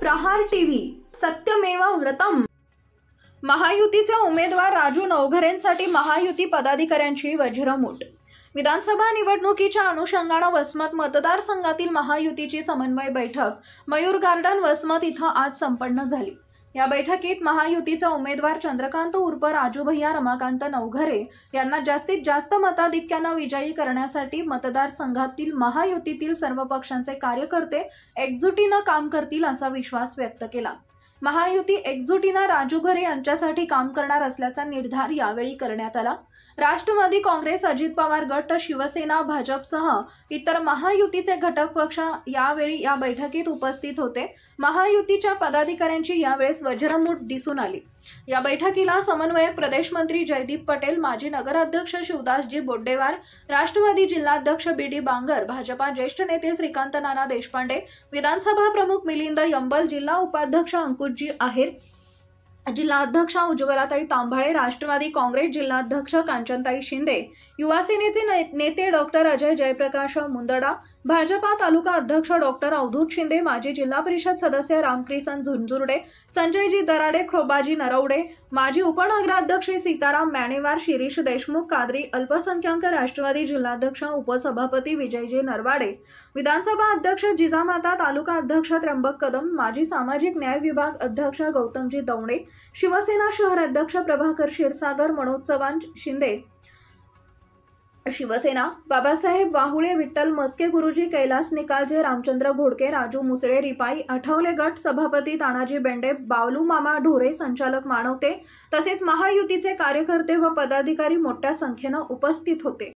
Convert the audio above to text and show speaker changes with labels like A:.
A: प्रहार TV सत्यमेवा व्रतम महायुतीचे उमेदवार राजू नवघरेंसाठी महायुती पदाधिकाऱ्यांची वज्रमूट विधानसभा निवडणुकीच्या अनुषंगानं वसमत मतदारसंघातील महायुतीची समन्वय बैठक मयूर गार्डन वसमत इथं आज संपन्न झाली या बैठकीत महायुतीचा उमेदवार चंद्रकांत उर्फ राजूभैया रमाकांत नवघरे यांना जास्तीत जास्त मताधिक्यानं विजयी करण्यासाठी मतदारसंघातील महायुतीतील सर्व पक्षांचे कार्यकर्ते एकजुटीनं काम करतील असा विश्वास व्यक्त केला महायुती एकजुटीनं राजू घरे यांच्यासाठी काम करणार असल्याचा निर्धार यावेळी करण्यात आला राष्ट्रवादी काँग्रेस अजित पवार गट शिवसेना भाजपसह इतर महायुतीचे घटक पक्ष यावेळी या बैठकीत उपस्थित होते महायुतीच्या पदाधिकाऱ्यांची यावेळेस वज्रमूठ दिसून आली या बैठकीला समन्वयक प्रदेश मंत्री जयदीप पटेल माजी नगराध्यक्ष शिवदासजी बोड्डेवार राष्ट्रवादी जिल्हाध्यक्ष बी डी बांगर भाजपा ज्येष्ठ नेते श्रीकांत नाना देशपांडे विधानसभा प्रमुख मिलिंद यंबल जिल्हा उपाध्यक्ष अंकुशजी आहेर जिल्हाध्यक्ष उज्ज्वलाताई तांभाळे राष्ट्रवादी काँग्रेस जिल्हाध्यक्ष कांचनताई शिंदे युवासेनेचे नेते डॉक्टर अजय जयप्रकाश मुंदडा भाजपा तालुका अध्यक्ष डॉक्टर अवधूत शिंदे माजी जिल्हा परिषद सदस्य रामक्रिसन झुंझुर्डे संजयजी दराडे खोबाजी नरवडे माजी उपनगराध्यक्ष सीताराम मॅनेवार शिरीष देशमुख कादरी अल्पसंख्याक राष्ट्रवादी जिल्हाध्यक्ष उपसभापती विजयजी नरवाडे विधानसभा अध्यक्ष जिजामाता तालुका अध्यक्ष त्र्यंबक कदम माजी सामाजिक न्याय विभाग अध्यक्ष गौतमजी दवणे शिवसेना शहर अध्यक्ष प्रभाकर क्षीरसागर मनोज चव्हाण शिंदे शिवसेना बाबासाहेब वाहुळे विठ्ठल मस्के गुरुजी कैलास निकालजे रामचंद्र घोडके राजू मुसळे रिपाई आठवले गट सभापती तानाजी बेंडे बावलू मामा ढोरे संचालक मानवते तसेच महायुतीचे कार्यकर्ते व पदाधिकारी मोठ्या संख्येनं उपस्थित होते